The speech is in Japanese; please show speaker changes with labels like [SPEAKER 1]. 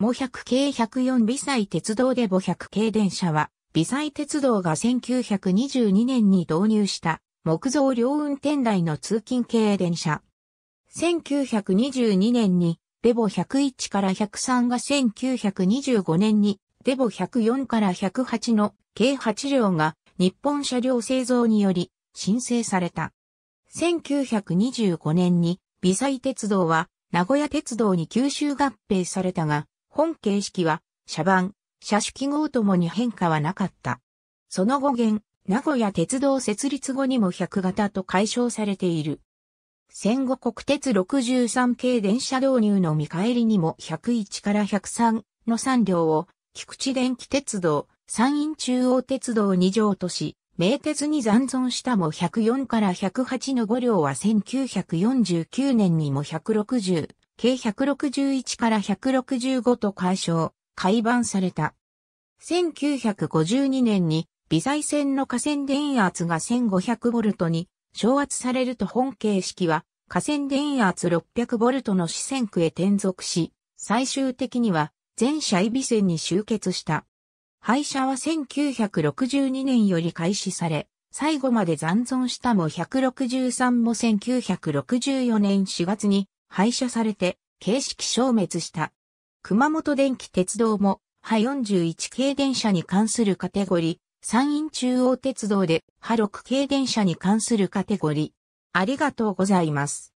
[SPEAKER 1] モ1 0系104微細鉄道でボ100系電車は、微細鉄道が1922年に導入した木造両運転台の通勤系電車。1922年にデボ101から103が1925年にデボ104から108の計8両が日本車両製造により申請された。1925年に微細鉄道は名古屋鉄道に吸収合併されたが、本形式は、車番、車種記号ともに変化はなかった。その後現、名古屋鉄道設立後にも100型と解消されている。戦後国鉄63系電車導入の見返りにも101から103の3両を、菊池電気鉄道、山陰中央鉄道2条とし、名鉄に残存したも104から108の5両は1949年にも160計161から165と解消、改版された。1952年に、微細線の河川電圧が1 5 0 0トに昇圧されると本形式は河川電圧6 0 0トの四線区へ転属し、最終的には全社微線に集結した。廃車は1962年より開始され、最後まで残存したも163も1964年4月に廃車されて形式消滅した。熊本電気鉄道も、ハ41系電車に関するカテゴリー、山陰中央鉄道で、ハ6系電車に関するカテゴリー。ありがとうございます。